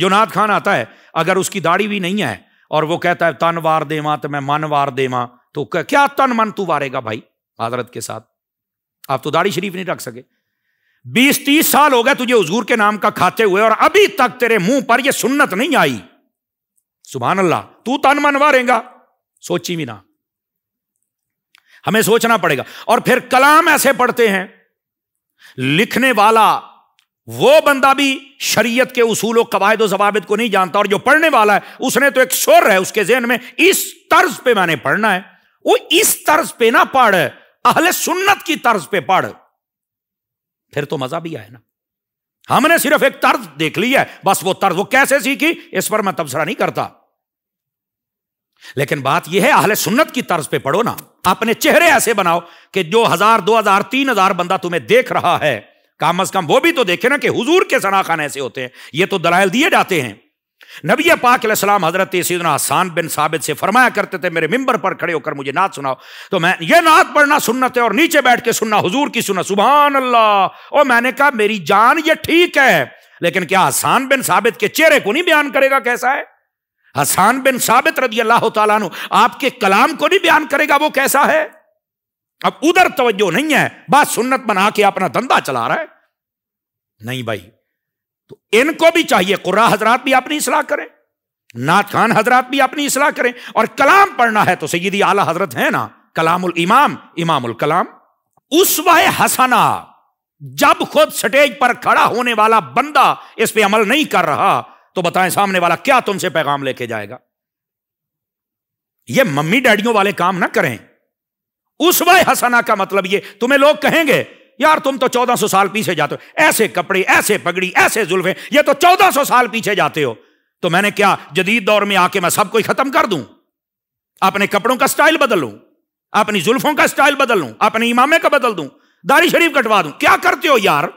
जो नाथ खान आता है अगर उसकी दाढ़ी भी नहीं है और वो कहता है तन वार देवा तो मैं मन वार देवा तो क्या तन मन तू वारेगा भाई हजरत के साथ आप तो दाढ़ी शरीफ नहीं रख सके बीस तीस साल हो गए तुझे हजूर के नाम का खाते हुए और अभी तक तेरे मुंह पर यह सुन्नत नहीं आई सुबह अल्लाह तू तन मन वारेगा सोची भी ना हमें सोचना पड़ेगा और फिर कलाम ऐसे पढ़ते हैं लिखने वाला वो बंदा भी शरीयत के उसूल कवायद जवाबित को नहीं जानता और जो पढ़ने वाला है उसने तो एक शोर है उसके जहन में इस तर्ज पे मैंने पढ़ना है वो इस तर्ज पे ना पढ़ अहले सुन्नत की तर्ज पे पढ़ फिर तो मजा भी आए ना हमने सिर्फ एक तर्ज देख ली है बस वो तर्ज वो कैसे सीखी इस पर मैं तबसरा नहीं करता लेकिन बात यह है अहले सुन्नत की तर्ज पे पढ़ो ना अपने चेहरे ऐसे बनाओ कि जो हजार दो हजार तीन हजार बंदा तुम्हें देख रहा है कम अज कम वो भी तो देखे ना कि हुजूर के सना खान ऐसे होते हैं ये तो दलाइल दिए जाते हैं नबी पाक सलाम हजरत सैदना हसान बिन साबित से फरमाया करते थे मेरे मिंबर पर खड़े होकर मुझे नात सुनाओ तो मैं ये नात पढ़ना सुनना है और नीचे बैठ के सुनना हुजूर की सुनना सुबह अल्लाह और मैंने कहा मेरी जान ये ठीक है लेकिन क्या हसान बिन साबित के चेहरे को नहीं बयान करेगा कैसा है हसान बिन साबित रदी अल्लाह तु आपके कलाम को नहीं बयान करेगा वो कैसा है अब उधर तवज्जो नहीं है बस सुन्नत बना के अपना धंधा चला रहा है नहीं भाई तो इनको भी चाहिए कुर्रा हजरात भी अपनी इसलाह करें नाथ खान हजरात भी अपनी इसलाह करें और कलाम पढ़ना है तो सैदी आला हजरत है ना कलामुल इमाम इमामुल कलाम उस वह हसना जब खुद स्टेज पर खड़ा होने वाला बंदा इस पे अमल नहीं कर रहा तो बताएं सामने वाला क्या तुमसे पैगाम लेके जाएगा ये मम्मी डैडियों वाले काम ना करें उस वह हसना का मतलब ये तुम्हें लोग कहेंगे यार तुम तो 1400 साल पीछे जाते हो ऐसे कपड़े ऐसे पगड़ी ऐसे जुल्फे ये तो 1400 साल पीछे जाते हो तो मैंने क्या जदीद दौर में आके मैं सबको खत्म कर दूं अपने कपड़ों का स्टाइल बदल लूं अपनी जुल्फों का स्टाइल बदल लूं अपने इमामे का बदल दूं दारी शरीफ कटवा दूं क्या करते हो यार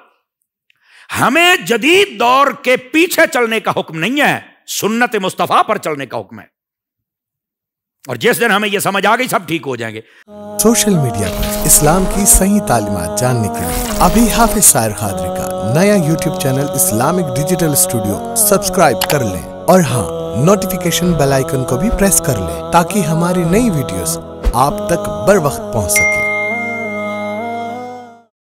हमें जदीद दौर के पीछे चलने का हुक्म नहीं है सुन्नत मुस्तफा पर चलने का हुक्म है और जिस दिन हमें ये समझ आ गई सब ठीक हो जाएंगे सोशल मीडिया पर इस्लाम की सही तालीमत जानने के लिए अभी हाफिज शायर खादरी का नया YouTube channel Islamic digital studio subscribe कर लें और हाँ नोटिफिकेशन बेल आइकन को भी प्रेस कर लें ताकि हमारी नई वीडियोस आप तक बर वक्त पहुँच सके